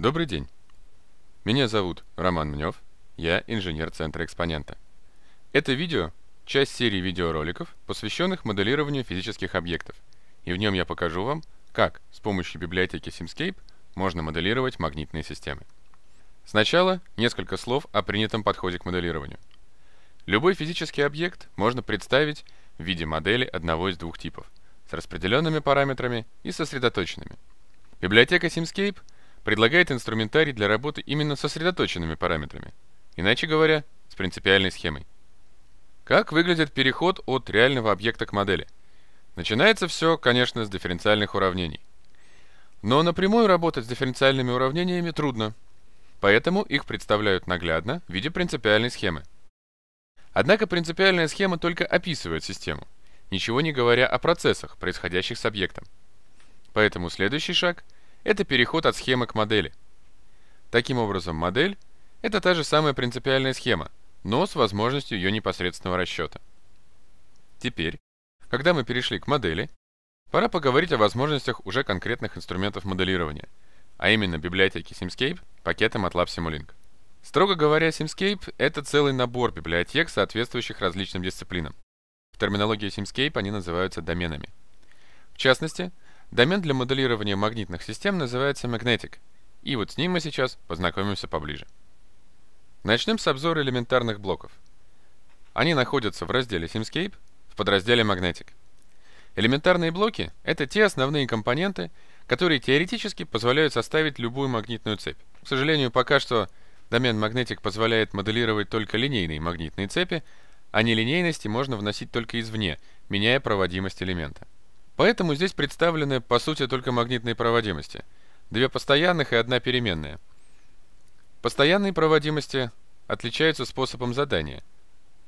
Добрый день. Меня зовут Роман Мнев, я инженер Центра Экспонента. Это видео – часть серии видеороликов, посвященных моделированию физических объектов, и в нем я покажу вам, как с помощью библиотеки Simscape можно моделировать магнитные системы. Сначала несколько слов о принятом подходе к моделированию. Любой физический объект можно представить в виде модели одного из двух типов, с распределенными параметрами и сосредоточенными. Библиотека Simscape – предлагает инструментарий для работы именно со сосредоточенными параметрами, иначе говоря, с принципиальной схемой. Как выглядит переход от реального объекта к модели? Начинается все, конечно, с дифференциальных уравнений. Но напрямую работать с дифференциальными уравнениями трудно, поэтому их представляют наглядно в виде принципиальной схемы. Однако принципиальная схема только описывает систему, ничего не говоря о процессах, происходящих с объектом. Поэтому следующий шаг – это переход от схемы к модели. Таким образом, модель – это та же самая принципиальная схема, но с возможностью ее непосредственного расчета. Теперь, когда мы перешли к модели, пора поговорить о возможностях уже конкретных инструментов моделирования, а именно библиотеки Simscape, пакетом MATLAB Simulink. Строго говоря, Simscape — это целый набор библиотек, соответствующих различным дисциплинам. В терминологии Simscape они называются доменами. В частности, Домен для моделирования магнитных систем называется Magnetic, и вот с ним мы сейчас познакомимся поближе. Начнем с обзора элементарных блоков. Они находятся в разделе Simscape в подразделе Magnetic. Элементарные блоки — это те основные компоненты, которые теоретически позволяют составить любую магнитную цепь. К сожалению, пока что домен Magnetic позволяет моделировать только линейные магнитные цепи, а нелинейности можно вносить только извне, меняя проводимость элемента. Поэтому здесь представлены по сути только магнитные проводимости. Две постоянных и одна переменная. Постоянные проводимости отличаются способом задания.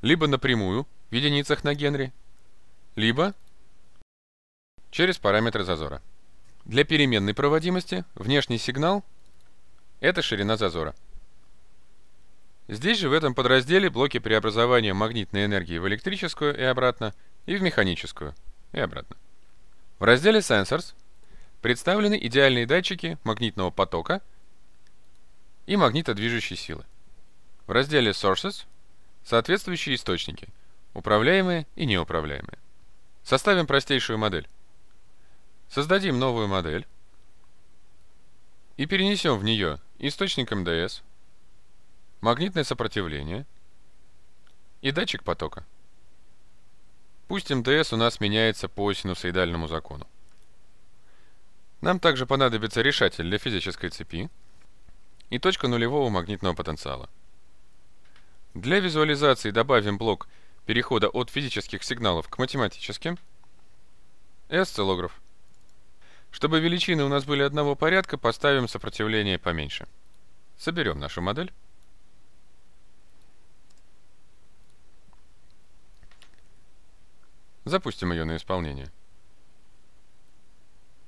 Либо напрямую, в единицах на Генри, либо через параметры зазора. Для переменной проводимости внешний сигнал – это ширина зазора. Здесь же в этом подразделе блоки преобразования магнитной энергии в электрическую и обратно, и в механическую и обратно. В разделе Sensors представлены идеальные датчики магнитного потока и магнитодвижущей силы. В разделе Sources соответствующие источники, управляемые и неуправляемые. Составим простейшую модель. Создадим новую модель и перенесем в нее источник МДС, магнитное сопротивление и датчик потока. Пусть МТС у нас меняется по синусоидальному закону. Нам также понадобится решатель для физической цепи и точка нулевого магнитного потенциала. Для визуализации добавим блок перехода от физических сигналов к математическим, S-целограф. Чтобы величины у нас были одного порядка, поставим сопротивление поменьше. Соберем нашу модель. Запустим ее на исполнение.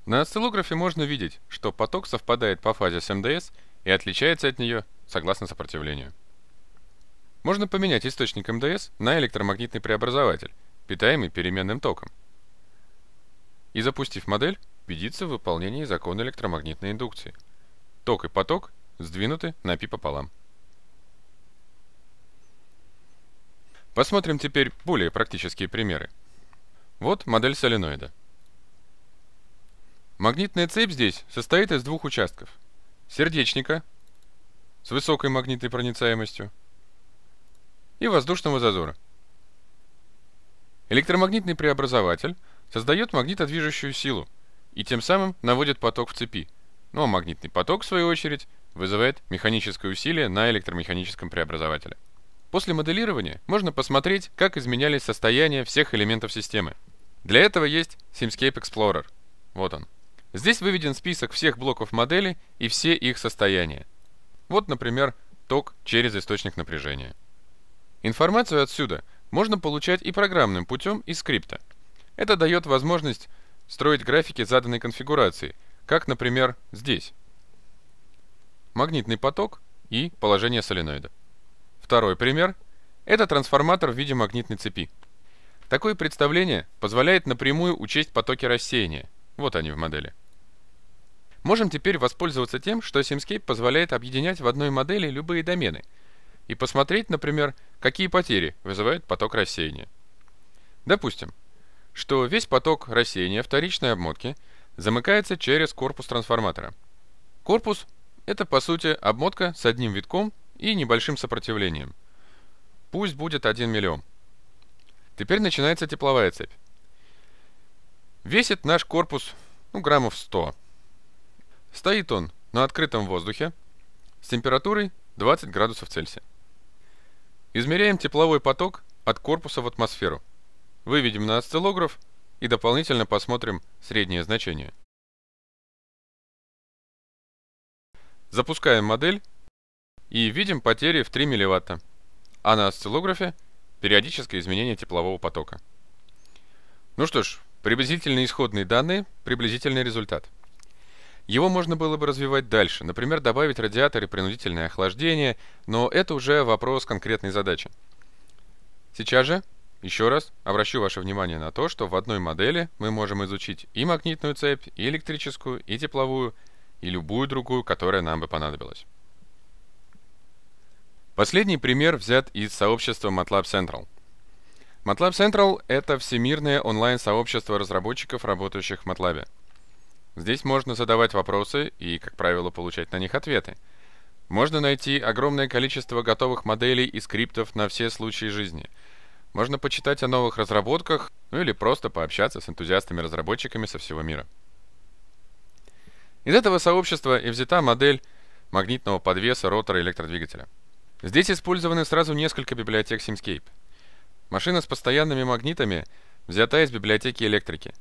На осциллографе можно видеть, что поток совпадает по фазе с МДС и отличается от нее согласно сопротивлению. Можно поменять источник МДС на электромагнитный преобразователь, питаемый переменным током. И запустив модель, убедиться в выполнении закона электромагнитной индукции. Ток и поток сдвинуты на π пополам. Посмотрим теперь более практические примеры. Вот модель соленоида. Магнитная цепь здесь состоит из двух участков. Сердечника с высокой магнитной проницаемостью и воздушного зазора. Электромагнитный преобразователь создает магнитодвижущую силу и тем самым наводит поток в цепи. Ну а магнитный поток, в свою очередь, вызывает механическое усилие на электромеханическом преобразователе. После моделирования можно посмотреть, как изменялись состояния всех элементов системы. Для этого есть Simscape Explorer. Вот он. Здесь выведен список всех блоков модели и все их состояния. Вот, например, ток через источник напряжения. Информацию отсюда можно получать и программным путем из скрипта. Это дает возможность строить графики заданной конфигурации, как, например, здесь. Магнитный поток и положение соленоида. Второй пример – это трансформатор в виде магнитной цепи. Такое представление позволяет напрямую учесть потоки рассеяния. Вот они в модели. Можем теперь воспользоваться тем, что Simscape позволяет объединять в одной модели любые домены и посмотреть, например, какие потери вызывает поток рассеяния. Допустим, что весь поток рассеяния вторичной обмотки замыкается через корпус трансформатора. Корпус — это, по сути, обмотка с одним витком и небольшим сопротивлением. Пусть будет 1 миллион. Теперь начинается тепловая цепь. Весит наш корпус ну, граммов 100. Стоит он на открытом воздухе с температурой 20 градусов Цельсия. Измеряем тепловой поток от корпуса в атмосферу. Выведем на осциллограф и дополнительно посмотрим среднее значение. Запускаем модель и видим потери в 3 милливатта, а на осциллографе Периодическое изменение теплового потока. Ну что ж, приблизительные исходные данные, приблизительный результат. Его можно было бы развивать дальше, например, добавить радиаторы принудительное охлаждение, но это уже вопрос конкретной задачи. Сейчас же, еще раз, обращу ваше внимание на то, что в одной модели мы можем изучить и магнитную цепь, и электрическую, и тепловую, и любую другую, которая нам бы понадобилась. Последний пример взят из сообщества MATLAB Central. MATLAB Central — это всемирное онлайн-сообщество разработчиков, работающих в MATLAB. Здесь можно задавать вопросы и, как правило, получать на них ответы. Можно найти огромное количество готовых моделей и скриптов на все случаи жизни. Можно почитать о новых разработках, ну или просто пообщаться с энтузиастами-разработчиками со всего мира. Из этого сообщества и взята модель магнитного подвеса ротора электродвигателя — Здесь использованы сразу несколько библиотек Simscape. Машина с постоянными магнитами взята из библиотеки электрики.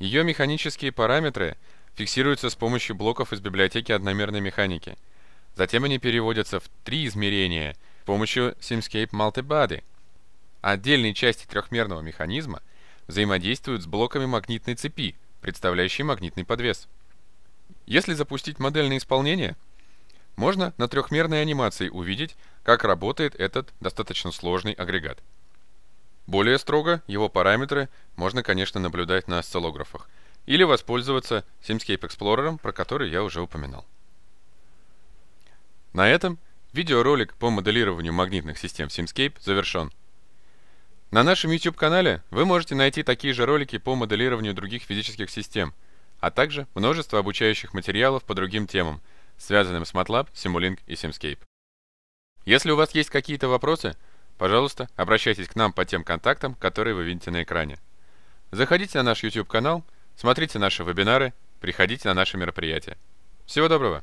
Ее механические параметры фиксируются с помощью блоков из библиотеки одномерной механики. Затем они переводятся в три измерения с помощью Simscape Multibody. Отдельные части трехмерного механизма взаимодействуют с блоками магнитной цепи, представляющей магнитный подвес. Если запустить модельное исполнение – можно на трехмерной анимации увидеть, как работает этот достаточно сложный агрегат. Более строго его параметры можно, конечно, наблюдать на осциллографах или воспользоваться Simscape Explorer, про который я уже упоминал. На этом видеоролик по моделированию магнитных систем Simscape завершен. На нашем YouTube-канале вы можете найти такие же ролики по моделированию других физических систем, а также множество обучающих материалов по другим темам – связанным с MATLAB, Simulink и Simscape. Если у вас есть какие-то вопросы, пожалуйста, обращайтесь к нам по тем контактам, которые вы видите на экране. Заходите на наш YouTube-канал, смотрите наши вебинары, приходите на наши мероприятия. Всего доброго!